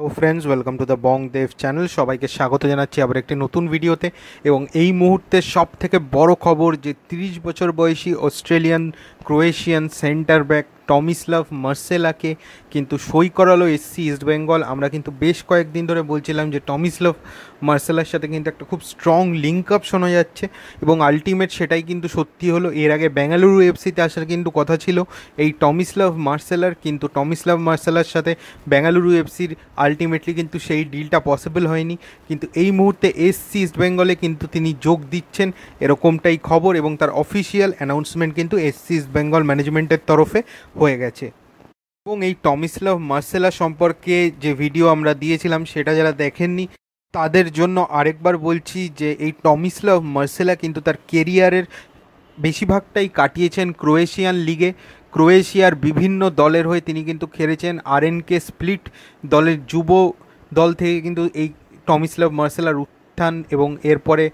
তো friends welcome to the Bong Dev channel সবাইকে স্বাগত জানাচ্ছি আবার একটি নতুন ভিডিওতে এবং এই মুহূর্তে সব থেকে বড় খবর যে 30 বছর বয়সী Australian Croatian centre back Tomislav মার্সেলাকে কিন্তু সই করালো এসসি ইস্টবেঙ্গল আমরা কিন্তু বেশ কয়েকদিন ধরে বলছিলাম যে টমিসলাভ মার্সেলার সাথে কিন্তু একটা খুব স্ট্রং লিঙ্ক আপ শোনা যাচ্ছে এবং আলটিমেট সেটাই কিন্তু সত্যি হলো এর আগে বেঙ্গালুরু এফসিতে আসার কিন্তু কথা ছিল এই টমিসলাভ মার্সেলার কিন্তু টমিসলাভ মার্সেলার সাথে বেঙ্গালুরু এফসির আলটিমেটলি কিন্তু সেই ডিলটা পসিবল হয়নি কিন্তু এই মুহূর্তে এসসি ইস্টবেঙ্গলে কিন্তু তিনি যোগ দিচ্ছেন এরকমটাই খবর এবং তার অফিসিয়াল অ্যানাউন্সমেন্ট কিন্তু এসসি ইস্ট বেঙ্গল ম্যানেজমেন্টের তরফে হয়ে গেছে এবং এই টমিসলাভ মার্সেলা সম্পর্কে যে ভিডিও আমরা দিয়েছিলাম সেটা যারা দেখেননি তাদের জন্য আরেকবার বলছি যে এই টমিসলাভ মার্সেলা কিন্তু তার কেরিয়ারের বেশিরভাগটাই কাটিয়েছেন ক্রোয়েশিয়ান লিগে ক্রোয়েশিয়ার বিভিন্ন দলের হয়ে তিনি কিন্তু খেলেছেন আর কে স্প্লিট দলের যুব দল থেকে কিন্তু এই টমিসলাভ মার্সেলার উত্থান এবং এরপরে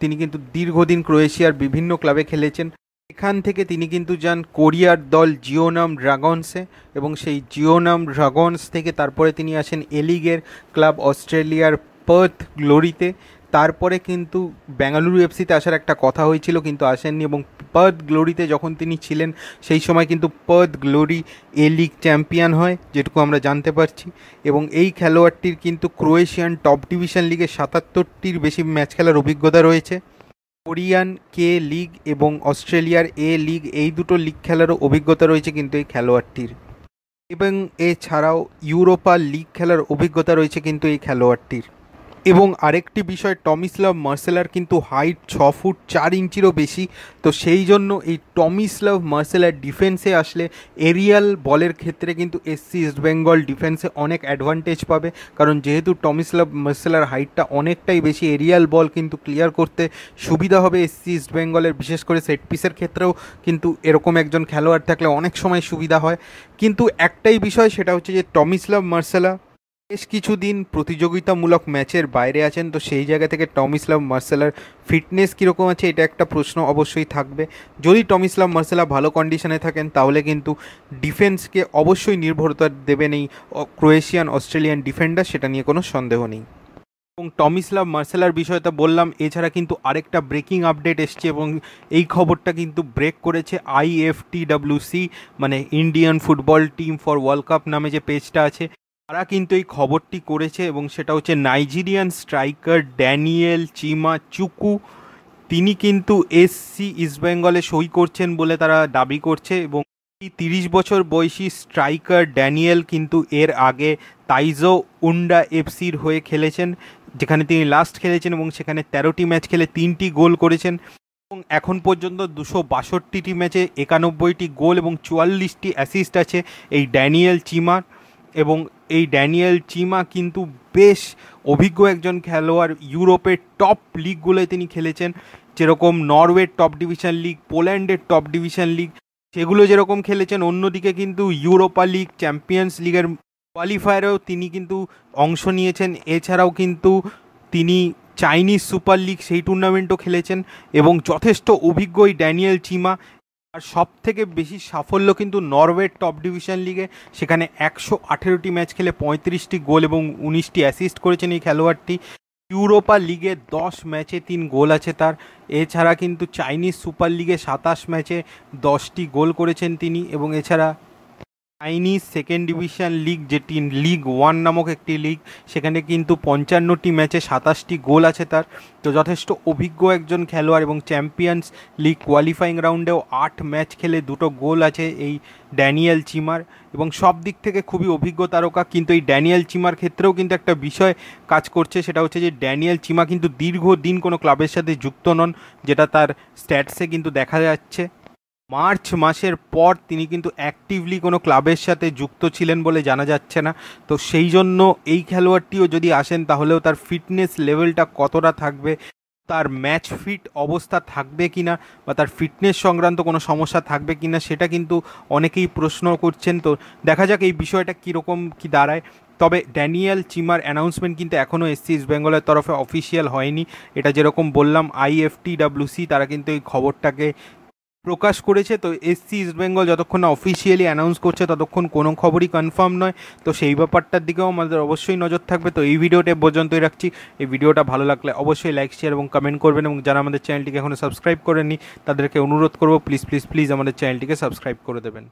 তিনি কিন্তু দীর্ঘদিন ক্রোয়েশিয়ার বিভিন্ন ক্লাবে খেলেছেন এখান থেকে তিনি কিন্তু যান কোরিয়ার দল জিওনাম ড্রাগনসে এবং সেই জিওনাম ড্রাগনস থেকে তারপরে তিনি আসেন এলিগের ক্লাব অস্ট্রেলিয়ার পার্থ গ্লোরিতে তারপরে কিন্তু বেঙ্গালুরু এফসিতে আসার একটা কথা হয়েছিল কিন্তু আসেননি এবং পার্থ গ্লোরিতে যখন তিনি ছিলেন সেই সময় কিন্তু Perth Glory A League champion হয় যেটুকু আমরা জানতে পারছি এবং এই খেলোয়াড়টির কিন্তু ক্রোয়েশিয়ান টপ ডিভিশন লিগে সাতাত্তরটির বেশি ম্যাচ খেলার অভিজ্ঞতা রয়েছে কোরিয়ান কে লিগ এবং অস্ট্রেলিয়ার এ লিগ এই দুটো লিগ খেলারও অভিজ্ঞতা রয়েছে কিন্তু এই খেলোয়াড়টির এবং এছাড়াও ইউরোপা লিগ খেলার অভিজ্ঞতা রয়েছে কিন্তু এই খেলোয়াড়টির এবং আরেকটি বিষয় টমিসলাভ মার্সেলার কিন্তু হাইট ছ ফুট চার ইঞ্চিরও বেশি তো সেই জন্য এই টমিসলাভ মার্সেলার ডিফেন্সে আসলে এরিয়াল বলের ক্ষেত্রে কিন্তু এসসি ইস্ট বেঙ্গল ডিফেন্সে অনেক অ্যাডভান্টেজ পাবে কারণ যেহেতু টমিসলাভ মার্সেলার হাইটটা অনেকটাই বেশি এরিয়াল বল কিন্তু ক্লিয়ার করতে সুবিধা হবে এসসি ইস্ট বেঙ্গলের বিশেষ করে সেট পিসের ক্ষেত্রেও কিন্তু এরকম একজন খেলোয়াড় থাকলে অনেক সময় সুবিধা হয় কিন্তু একটাই বিষয় সেটা হচ্ছে যে টমিসলাভ মার্সেলা বেশ কিছুদিন প্রতিযোগিতামূলক ম্যাচের বাইরে আছেন তো সেই জায়গা থেকে টমিসলাম মার্সেলার ফিটনেস কীরকম আছে এটা একটা প্রশ্ন অবশ্যই থাকবে যদি টমিসলাম মার্সেলা ভালো কন্ডিশনে থাকেন তাহলে কিন্তু ডিফেন্সকে অবশ্যই নির্ভরতা দেবেন এই ক্রোয়েশিয়ান অস্ট্রেলিয়ান ডিফেন্ডার সেটা নিয়ে কোনো সন্দেহ নেই এবং টমিসলাভ মার্সেলার বিষয়টা বললাম এছাড়া কিন্তু আরেকটা ব্রেকিং আপডেট এসছে এবং এই খবরটা কিন্তু ব্রেক করেছে আইএফটিডাব্লিউসি মানে Indian football team for world cup নামে যে পেজটা আছে তারা কিন্তু এই খবরটি করেছে এবং সেটা হচ্ছে Nigerian striker Daniel Chima Chukwu তিনি কিন্তু এসসি ইস্টবেঙ্গলে সই করছেন বলে তারা দাবি করছে এবং তিরিশ বছর বয়সী স্ট্রাইকার ড্যানিয়েল কিন্তু এর আগে তাইজো উন্ডা এফসির হয়ে খেলেছেন যেখানে তিনি লাস্ট খেলেছেন এবং সেখানে তেরোটি ম্যাচ খেলে তিনটি গোল করেছেন এবং এখন পর্যন্ত দুশো বাষট্টিটি ম্যাচে একানব্বইটি গোল এবং চুয়াল্লিশটি অ্যাসিস্ট আছে এই ড্যানিয়েল চিমার এবং এই ড্যানিয়েল চিমা কিন্তু বেশ অভিজ্ঞ একজন খেলোয়াড় ইউরোপের টপ লিগগুলোয় তিনি খেলেছেন যেরকম নরওয়ের টপ ডিভিশন লিগ পোল্যান্ডের টপ ডিভিশন লিগ সেগুলো যেরকম খেলেছেন অন্যদিকে কিন্তু ইউরোপা লিগ চ্যাম্পিয়ন্স লিগের কোয়ালিফায়ারেও তিনি কিন্তু অংশ নিয়েছেন এছাড়াও কিন্তু তিনি চাইনিজ সুপার লিগ সেই টুর্নামেন্টও খেলেছেন এবং যথেষ্ট অভিজ্ঞই ড্যানিয়েল চিমা আর সব থেকে বেশি সাফল্য কিন্তু নরওয়ের টপ ডিভিশন লিগে সেখানে একশো আঠেরোটি ম্যাচ খেলে পঁয়ত্রিশটি গোল এবং উনিশটি অ্যাসিস্ট করেছেন এই খেলোয়াড়টি ইউরোপা লিগে দশ ম্যাচে তিন গোল আছে তার এছাড়া কিন্তু চাইনিজ সুপার লিগে সাতাশ ম্যাচে দশটি গোল করেছেন তিনি এবং এছাড়া চাইনিজ সেকেন্ড ডিভিশন লিগ যেটি লিগ ওয়ান নামক একটি লিগ সেখানে কিন্তু পঞ্চান্নটি ম্যাচে সাতাশটি গোল আছে তার তো যথেষ্ট অভিজ্ঞ একজন খেলোয়াড় এবং চ্যাম্পিয়ন্স লিগ কোয়ালিফাইং রাউন্ডেও আট ম্যাচ খেলে দুটো গোল আছে এই ড্যানিয়েল চিমার এবং সব দিক থেকে খুবই অভিজ্ঞ তারকা কিন্তু এই ড্যানিয়েল চিমার ক্ষেত্রেও কিন্তু একটা বিষয় কাজ করছে সেটা হচ্ছে যে ড্যানিয়েল চিমা কিন্তু দীর্ঘদিন কোনো ক্লাবের সাথে যুক্ত নন যেটা তার স্ট্যাটসে কিন্তু দেখা যাচ্ছে মার্চ মাসের পর তিনি কিন্তু অ্যাক্টিভলি কোনো ক্লাবের সাথে যুক্ত ছিলেন বলে জানা যাচ্ছে না তো সেই জন্য এই খেলোয়াড়টিও যদি আসেন তাহলেও তার ফিটনেস লেভেলটা কতটা থাকবে তার ম্যাচ ফিট অবস্থা থাকবে কি না বা তার ফিটনেস সংক্রান্ত কোনো সমস্যা থাকবে কি না সেটা কিন্তু অনেকেই প্রশ্ন করছেন তো দেখা যাক এই বিষয়টা কীরকম কি দাঁড়ায় তবে ড্যানিয়েল চিমার অ্যানাউন্সমেন্ট কিন্তু এখনও এসসি ইস্ট বেঙ্গলের তরফে অফিসিয়াল হয়নি এটা যেরকম বললাম আইএফটি আইএফটিডাব্লিউসি তারা কিন্তু এই খবরটাকে প্রকাশ করেছে তো এসসি ইস্টবেঙ্গল যতক্ষণ না অফিসিয়ালি অ্যানাউন্স করছে ততক্ষণ কোনো খবরই কনফার্ম নয় তো সেই ব্যাপারটার দিকেও আমাদের অবশ্যই নজর থাকবে তো এই ভিডিওটা পর্যন্তই রাখছি এই ভিডিওটা ভালো লাগলে অবশ্যই লাইক শেয়ার এবং কমেন্ট করবেন এবং যারা আমাদের চ্যানেলটিকে এখনও সাবস্ক্রাইব করেননি তাদেরকে অনুরোধ করবো প্লিজ প্লিজ প্লিজ আমাদের চ্যানেলটিকে সাবস্ক্রাইব করে দেবেন